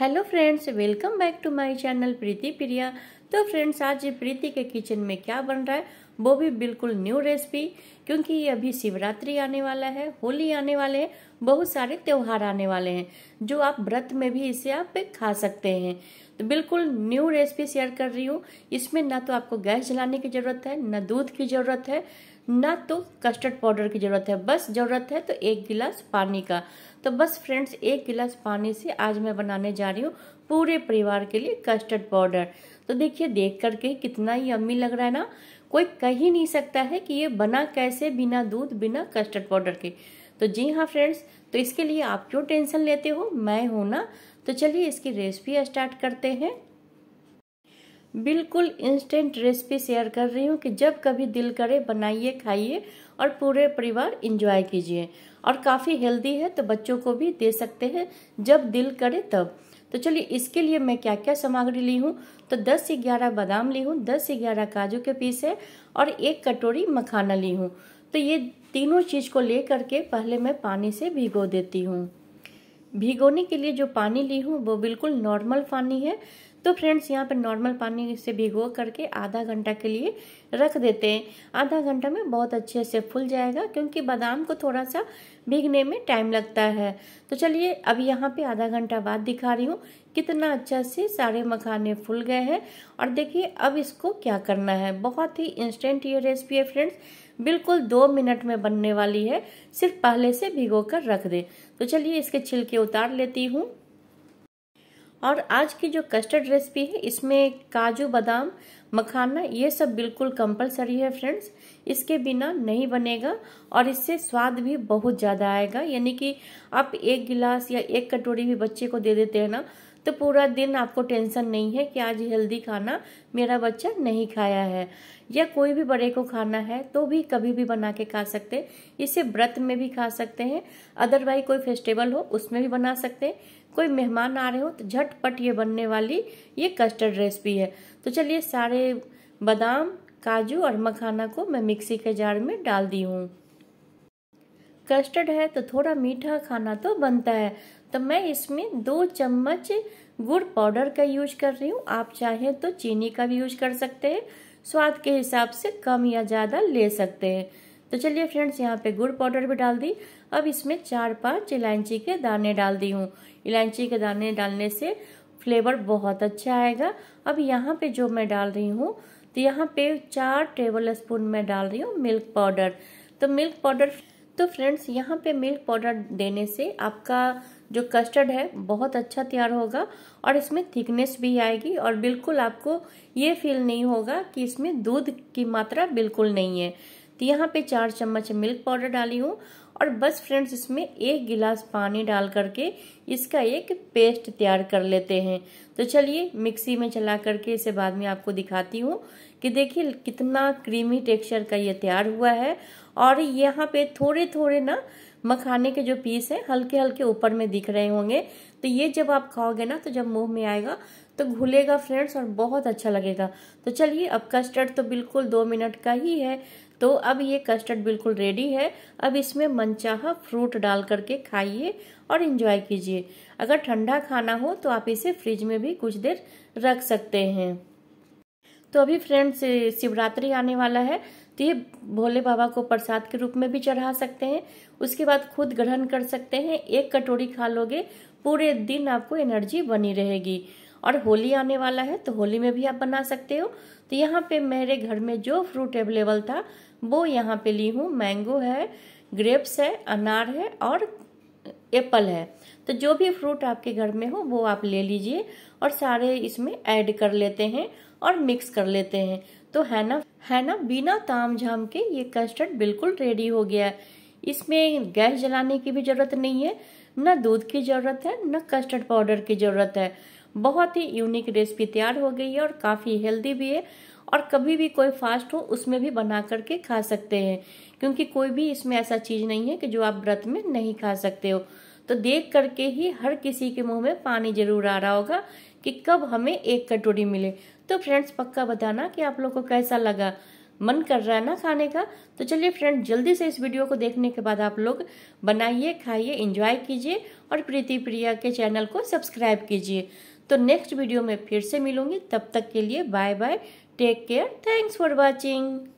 hello friends welcome back to my channel Preeti Priya तो friends आज प्रीति के किचन में क्या बन रहा है वो भी बिल्कुल न्यू रेसिपी क्योंकि ये अभी शिवरात्रि आने वाला है होली आने वाले हैं बहुत सारे त्यौहार आने वाले हैं जो आप व्रत में भी इसे आप खा सकते हैं तो बिल्कुल न्यू रेसिपी शेयर कर रही हूँ इसमें ना तो आपको गैस जलाने की ज़रूरत है ना दूध की ज़रूरत है ना तो कस्टर्ड पाउडर की ज़रूरत है बस ज़रूरत है तो एक गिलास पानी का तो बस फ्रेंड्स एक गिलास पानी से आज मैं बनाने जा रही हूँ पूरे परिवार के लिए कस्टर्ड पाउडर तो देखिए देख करके कितना ही अम्मी लग रहा है ना कोई कह ही नहीं सकता है कि ये बना कैसे बिना दूध बिना कस्टर्ड पाउडर के तो जी हाँ फ्रेंड्स तो इसके लिए आप क्यों टेंशन लेते हो मैं हूँ ना तो चलिए इसकी रेसिपी स्टार्ट करते हैं बिल्कुल इंस्टेंट रेसिपी शेयर कर रही हूँ कि जब कभी दिल करे बनाइए खाइए और पूरे परिवार इंजॉय कीजिए और काफ़ी हेल्दी है तो बच्चों को भी दे सकते हैं जब दिल करे तब तो चलिए इसके लिए मैं क्या क्या सामग्री ली हूँ तो 10 से 11 बादाम ली हूँ 10 से 11 काजू के पीस है और एक कटोरी मखाना ली हूँ तो ये तीनों चीज़ को ले करके पहले मैं पानी से भिगो देती हूँ भिगोने के लिए जो पानी ली हूँ वो बिल्कुल नॉर्मल पानी है तो फ्रेंड्स यहाँ पर नॉर्मल पानी से भिगो करके आधा घंटा के लिए रख देते हैं आधा घंटा में बहुत अच्छे से फूल जाएगा क्योंकि बादाम को थोड़ा सा भीगने में टाइम लगता है तो चलिए अब यहाँ पे आधा घंटा बाद दिखा रही हूँ कितना अच्छा से सारे मखाने फूल गए हैं और देखिए अब इसको क्या करना है बहुत ही इंस्टेंट ये रेसिपी है फ्रेंड्स बिल्कुल दो मिनट में बनने वाली है सिर्फ पहले से भिगो कर रख दें तो चलिए इसके छिलके उतार लेती हूँ और आज की जो कस्टर्ड रेसिपी है इसमें काजू बादाम मखाना ये सब बिल्कुल कंपलसरी है फ्रेंड्स इसके बिना नहीं बनेगा और इससे स्वाद भी बहुत ज़्यादा आएगा यानी कि आप एक गिलास या एक कटोरी भी बच्चे को दे देते हैं ना तो पूरा दिन आपको टेंशन नहीं है कि आज हेल्दी खाना मेरा बच्चा नहीं खाया है या कोई भी बड़े को खाना है तो भी कभी भी बना के खा सकते हैं इसे व्रत में भी खा सकते हैं अदरवाइज कोई फेस्टिवल हो उसमें भी बना सकते हैं कोई मेहमान आ रहे हो तो झटपट ये बनने वाली ये कस्टर्ड रेसिपी है तो चलिए सारे बादाम काजू और मखाना को मैं मिक्सी के जार में डाल दी हूँ कस्टर्ड है तो थोड़ा मीठा खाना तो बनता है तो मैं इसमें दो चम्मच गुड़ पाउडर का यूज कर रही हूँ आप चाहें तो चीनी का भी यूज कर सकते हैं स्वाद के हिसाब से कम या ज़्यादा ले सकते हैं तो चलिए फ्रेंड्स यहाँ पे गुड़ पाउडर भी डाल दी अब इसमें चार पांच इलायची के दाने डाल दी हूँ इलायची के दाने डालने से फ्लेवर बहुत अच्छा आएगा अब यहाँ पे जो मैं डाल रही हूँ तो यहाँ पे चार टेबल स्पून मैं डाल रही हूँ मिल्क पाउडर तो मिल्क पाउडर तो फ्रेंड्स यहाँ पे मिल्क पाउडर देने से आपका जो कस्टर्ड है बहुत अच्छा तैयार होगा और इसमें थिकनेस भी आएगी और बिल्कुल आपको ये फील नहीं होगा कि इसमें दूध की मात्रा बिल्कुल नहीं है तो यहाँ पे चार चम्मच मिल्क पाउडर डाली हूँ और बस फ्रेंड्स इसमें एक गिलास पानी डाल करके इसका एक पेस्ट तैयार कर लेते हैं तो चलिए मिक्सी में चला करके इसे बाद में आपको दिखाती हूँ कि देखिए कितना क्रीमी टेक्सचर का ये तैयार हुआ है और यहाँ पे थोड़े थोड़े ना मखाने के जो पीस हैं हल्के हल्के ऊपर में दिख रहे होंगे तो ये जब आप खाओगे ना तो जब मुंह में आएगा तो घुलेगा फ्रेंड्स और बहुत अच्छा लगेगा तो चलिए अब कस्टर्ड तो बिल्कुल दो मिनट का ही है तो अब ये कस्टर्ड बिल्कुल रेडी है अब इसमें मनचाहा फ्रूट डाल करके खाइए और इन्जॉय कीजिए अगर ठंडा खाना हो तो आप इसे फ्रिज में भी कुछ देर रख सकते हैं तो अभी फ्रेंड्स शिवरात्रि आने वाला है तो ये भोले बाबा को प्रसाद के रूप में भी चढ़ा सकते हैं उसके बाद खुद ग्रहण कर सकते हैं एक कटोरी खा लोगे पूरे दिन आपको एनर्जी बनी रहेगी और होली आने वाला है तो होली में भी आप बना सकते हो तो यहाँ पे मेरे घर में जो फ्रूट अवेलेबल था वो यहाँ पे ली हूँ मैंगो है ग्रेप्स है अनार है और एप्पल है तो जो भी फ्रूट आपके घर में हो वो आप ले लीजिए और सारे इसमें ऐड कर लेते हैं और मिक्स कर लेते हैं तो है ना है ना बिना ताम झाम के ये कस्टर्ड बिल्कुल रेडी हो गया है इसमें गैस जलाने की भी ज़रूरत नहीं है ना दूध की ज़रूरत है ना कस्टर्ड पाउडर की ज़रूरत है बहुत ही यूनिक रेसिपी तैयार हो गई है और काफ़ी हेल्दी भी है और कभी भी कोई फास्ट हो उसमें भी बना करके खा सकते हैं क्योंकि कोई भी इसमें ऐसा चीज़ नहीं है कि जो आप व्रत में नहीं खा सकते हो तो देख करके ही हर किसी के मुंह में पानी जरूर आ रहा होगा कि कब हमें एक कटोरी मिले तो फ्रेंड्स पक्का बताना कि आप लोग को कैसा लगा मन कर रहा है ना खाने का तो चलिए फ्रेंड जल्दी से इस वीडियो को देखने के बाद आप लोग बनाइए खाइए इंजॉय कीजिए और प्रीति प्रिया के चैनल को सब्सक्राइब कीजिए तो नेक्स्ट वीडियो में फिर से मिलूंगी तब तक के लिए bye bye take care thanks for watching